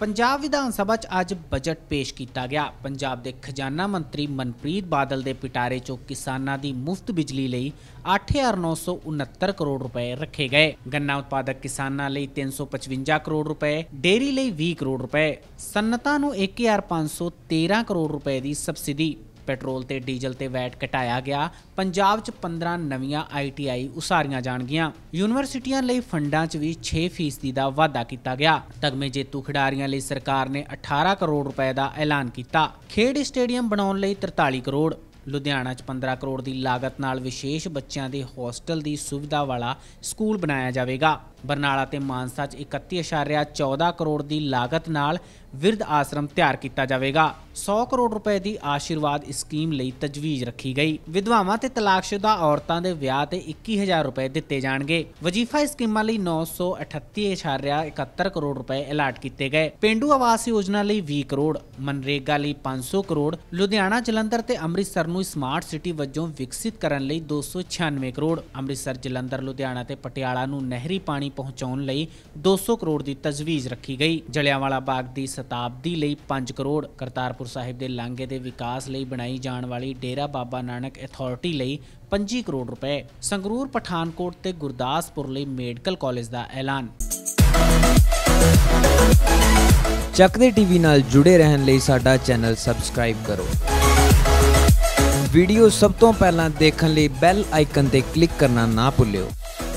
ਪੰਜਾਬ ਵਿਧਾਨ ਸਭਾ 'ਚ ਅੱਜ ਬਜਟ ਪੇਸ਼ ਕੀਤਾ ਗਿਆ ਪੰਜਾਬ ਦੇ ਖਜ਼ਾਨਾ ਮੰਤਰੀ ਮਨਪ੍ਰੀਤ ਬਾਦਲ ਦੇ ਪਿਟਾਰੇ 'ਚੋਂ ਕਿਸਾਨਾਂ ਦੀ ਮੁਫਤ ਬਿਜਲੀ ਲਈ 8969 ਕਰੋੜ ਰੁਪਏ ਰੱਖੇ ਗਏ ਗੰਨਾ ਉਤਪਾਦਕ ਕਿਸਾਨਾਂ ਲਈ 355 ਕਰੋੜ ਰੁਪਏ ਡੇਰੀ ਲਈ 20 ਕਰੋੜ ਰੁਪਏ ਸਨਅਤਾਂ ਨੂੰ 1513 ਕਰੋੜ ਰੁਪਏ ਦੀ ਸਬਸਿਡੀ ਪੈਟਰੋਲ ਤੇ ਡੀਜ਼ਲ ਤੇ ਵੈਟ ਘਟਾਇਆ ਗਿਆ ਪੰਜਾਬ 'ਚ 15 ਨਵੀਆਂ ਆਈਟੀਆਈ ਉਸਾਰੀਆਂ ਜਾਣਗੀਆਂ ਯੂਨੀਵਰਸਿਟੀਆਂ ਲਈ ਫੰਡਾਂ 'ਚ ਵੀ 6% ਦਾ ਵਾਧਾ ਕੀਤਾ ਗਿਆ ਤਗਮੇ ਜੇਤੂ ਖਿਡਾਰੀਆਂ ਲਈ ਸਰਕਾਰ ਨੇ 18 ਕਰੋੜ ਰੁਪਏ ਦਾ ਐਲਾਨ ਕੀਤਾ ਖੇਡ ਸਟੇਡੀਅਮ ਬਣਾਉਣ ਲਈ 43 ਕਰੋੜ ਲੁਧਿਆਣਾ 'ਚ 15 ਕਰੋੜ ਦੀ ਲਾਗਤ ਨਾਲ ਵਿਸ਼ੇਸ਼ ਬੱਚਿਆਂ ਦੇ ਹੋਸਟਲ ਦੀ ਸੁਵਿਧਾ ਵਾਲਾ ਸਕੂਲ ਬਣਾਇਆ ਜਾਵੇਗਾ ਬਰਨਾਲਾ ਤੇ ਮਾਨਸਾ 'ਚ 31.14 ਕਰੋੜ ਦੀ ਲਾਗਤ ਨਾਲ ਵਿਰਧ ਆਸ਼ਰਮ ਤਿਆਰ ਕੀਤਾ ਜਾਵੇਗਾ 100 ਕਰੋੜ ਰੁਪਏ ਦੀ ਆਸ਼ੀਰਵਾਦ ਸਕੀਮ ਲਈ ਤਜਵੀਜ਼ ਰੱਖੀ ਗਈ ਵਿਧਵਾਵਾਂ ਤੇ ਤਲਾਕਸ਼ੁਦਾ ਔਰਤਾਂ ਦੇ ਵਿਆਹ ਤੇ 21000 ਰੁਪਏ ਦਿੱਤੇ ਜਾਣਗੇ ਵਜ਼ੀਫਾ ਸਕੀਮਾਂ ਲਈ 938.71 ਕਰੋੜ ਰੁਪਏ ਅਲਾਟ ਕੀਤੇ ਗਏ ਪਿੰਡੂ ਆਵਾਸ ਯੋਜਨਾ ਲਈ 20 ਕਰੋੜ ਮਨਰੇਗਾ ਲਈ 500 ਕਰੋੜ ਲੁਧਿਆਣਾ ਜਲੰਧਰ ਤੇ ਅੰਮ੍ਰਿਤਸਰ ਨੂੰ ਸਮਾਰਟ ਸਿਟੀ ਵਜੋਂ ਵਿਕਸਿਤ ਕਰਨ ਲਈ 296 ਕਰੋੜ ਅੰਮ੍ਰਿਤਸਰ ਜਲੰਧਰ ਲੁਧਿਆਣਾ ਤੇ ਪਟਿਆਲਾ ਨੂੰ ਨਹਿਰੀ ਪਾਣੀ ਪਾਣੀ ਪਹੁੰਚਾਉਣ ਲਈ 200 ਕਰੋੜ ਦੀ ਤਜਵੀਜ਼ ਰੱਖੀ ਗਈ ਜਲਿਆਂਵਾਲਾ ਬਾਗ ਦੀ ਸ਼ਤਾਬਦੀ ਲਈ 5 ਕਰੋੜ ਕਰਤਾਰਪੁਰ ਸਾਹਿਬ ਦੇ ਲਾਂਘੇ ਦੇ ਵਿਕਾਸ ਲਈ ਬਣਾਈ ਜਾਣ ਵਾਲੀ ਡੇਰਾ ਬਾਬਾ ਨਾਨਕ ਅਥਾਰਟੀ ਲਈ 25 ਕਰੋੜ ਰੁਪਏ ਸੰਗਰੂਰ ਪਠਾਨਕੋਟ ਤੇ ਗੁਰਦਾਸਪੁਰ ਲਈ ਮੈਡੀਕਲ ਕਾਲਜ ਦਾ ਐਲਾਨ ਚੱਕਦੇ ਟੀਵੀ ਨਾਲ ਜੁੜੇ ਰਹਿਣ ਲਈ ਸਾਡਾ ਚੈਨਲ ਸਬਸਕ੍ਰਾਈਬ ਕਰੋ ਵੀਡੀਓ ਸਭ ਤੋਂ ਪਹਿਲਾਂ ਦੇਖਣ ਲਈ ਬੈਲ ਆਈਕਨ ਤੇ ਕਲਿੱਕ ਕਰਨਾ ਨਾ ਭੁੱਲਿਓ